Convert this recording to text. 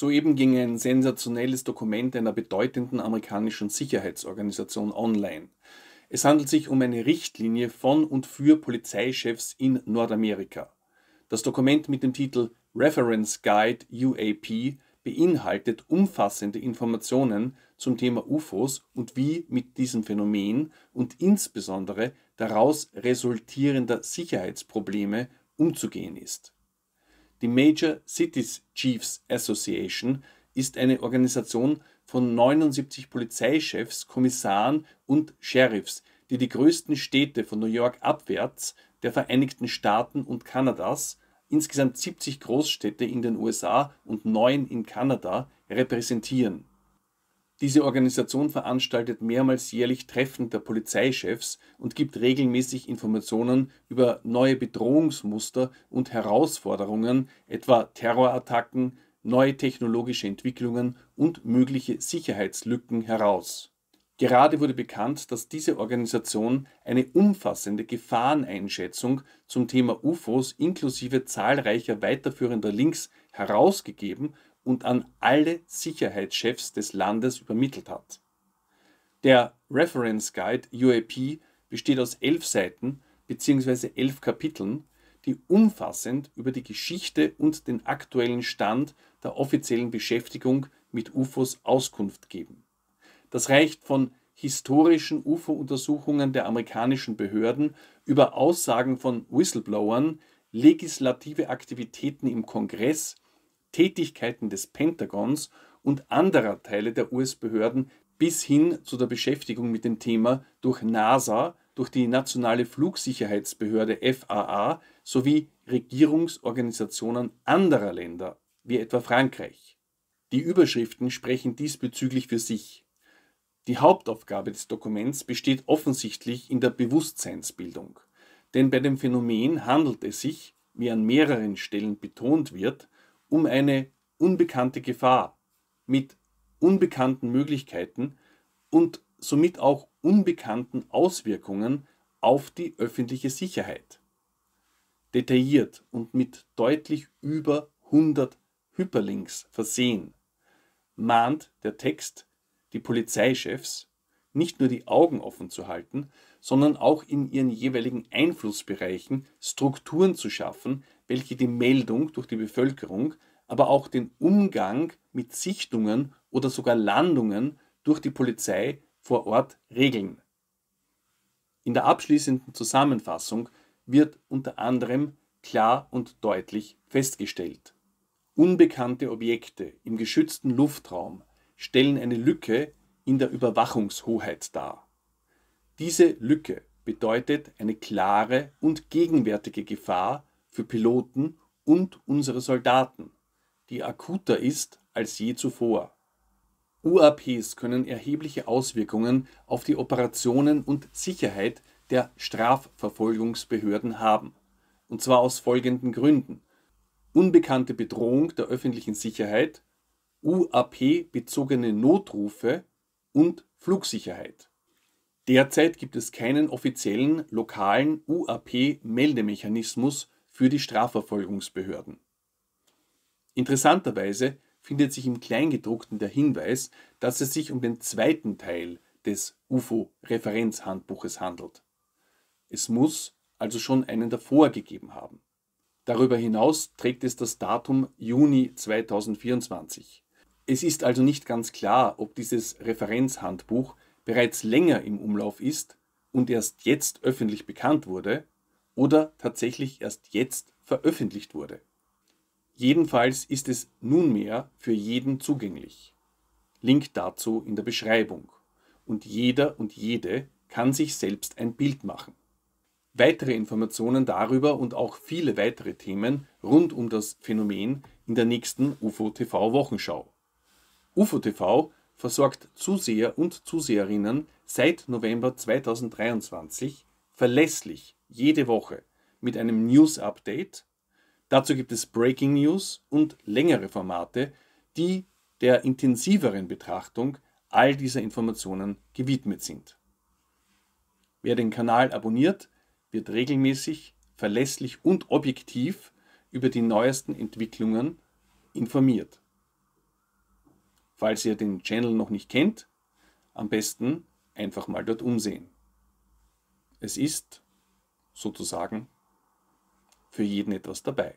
Soeben ging ein sensationelles Dokument einer bedeutenden amerikanischen Sicherheitsorganisation online. Es handelt sich um eine Richtlinie von und für Polizeichefs in Nordamerika. Das Dokument mit dem Titel Reference Guide UAP beinhaltet umfassende Informationen zum Thema UFOs und wie mit diesem Phänomen und insbesondere daraus resultierender Sicherheitsprobleme umzugehen ist. Die Major Cities Chiefs Association ist eine Organisation von 79 Polizeichefs, Kommissaren und Sheriffs, die die größten Städte von New York abwärts der Vereinigten Staaten und Kanadas, insgesamt 70 Großstädte in den USA und neun in Kanada repräsentieren diese Organisation veranstaltet mehrmals jährlich Treffen der Polizeichefs und gibt regelmäßig Informationen über neue Bedrohungsmuster und Herausforderungen, etwa Terrorattacken, neue technologische Entwicklungen und mögliche Sicherheitslücken heraus. Gerade wurde bekannt, dass diese Organisation eine umfassende Gefahreneinschätzung zum Thema UFOs inklusive zahlreicher weiterführender Links herausgegeben und an alle Sicherheitschefs des Landes übermittelt hat. Der Reference Guide UAP besteht aus elf Seiten bzw. elf Kapiteln, die umfassend über die Geschichte und den aktuellen Stand der offiziellen Beschäftigung mit UFOs Auskunft geben. Das reicht von historischen UFO-Untersuchungen der amerikanischen Behörden über Aussagen von Whistleblowern, legislative Aktivitäten im Kongress Tätigkeiten des Pentagons und anderer Teile der US-Behörden bis hin zu der Beschäftigung mit dem Thema durch NASA, durch die Nationale Flugsicherheitsbehörde FAA sowie Regierungsorganisationen anderer Länder, wie etwa Frankreich. Die Überschriften sprechen diesbezüglich für sich. Die Hauptaufgabe des Dokuments besteht offensichtlich in der Bewusstseinsbildung. Denn bei dem Phänomen handelt es sich, wie an mehreren Stellen betont wird, um eine unbekannte Gefahr mit unbekannten Möglichkeiten und somit auch unbekannten Auswirkungen auf die öffentliche Sicherheit. Detailliert und mit deutlich über 100 Hyperlinks versehen, mahnt der Text die Polizeichefs, nicht nur die Augen offen zu halten, sondern auch in ihren jeweiligen Einflussbereichen Strukturen zu schaffen, welche die Meldung durch die Bevölkerung, aber auch den Umgang mit Sichtungen oder sogar Landungen durch die Polizei vor Ort regeln. In der abschließenden Zusammenfassung wird unter anderem klar und deutlich festgestellt, unbekannte Objekte im geschützten Luftraum stellen eine Lücke in der Überwachungshoheit dar. Diese Lücke bedeutet eine klare und gegenwärtige Gefahr für Piloten und unsere Soldaten, die akuter ist als je zuvor. UAPs können erhebliche Auswirkungen auf die Operationen und Sicherheit der Strafverfolgungsbehörden haben, und zwar aus folgenden Gründen. Unbekannte Bedrohung der öffentlichen Sicherheit, UAP-bezogene Notrufe und Flugsicherheit. Derzeit gibt es keinen offiziellen lokalen UAP-Meldemechanismus für die Strafverfolgungsbehörden. Interessanterweise findet sich im Kleingedruckten der Hinweis, dass es sich um den zweiten Teil des UFO-Referenzhandbuches handelt. Es muss also schon einen davor gegeben haben. Darüber hinaus trägt es das Datum Juni 2024. Es ist also nicht ganz klar, ob dieses Referenzhandbuch bereits länger im Umlauf ist und erst jetzt öffentlich bekannt wurde oder tatsächlich erst jetzt veröffentlicht wurde. Jedenfalls ist es nunmehr für jeden zugänglich. Link dazu in der Beschreibung. Und jeder und jede kann sich selbst ein Bild machen. Weitere Informationen darüber und auch viele weitere Themen rund um das Phänomen in der nächsten UFO TV Wochenschau. UFO TV versorgt Zuseher und Zuseherinnen seit November 2023 verlässlich jede Woche mit einem News-Update. Dazu gibt es Breaking News und längere Formate, die der intensiveren Betrachtung all dieser Informationen gewidmet sind. Wer den Kanal abonniert, wird regelmäßig, verlässlich und objektiv über die neuesten Entwicklungen informiert. Falls ihr den Channel noch nicht kennt, am besten einfach mal dort umsehen. Es ist sozusagen für jeden etwas dabei.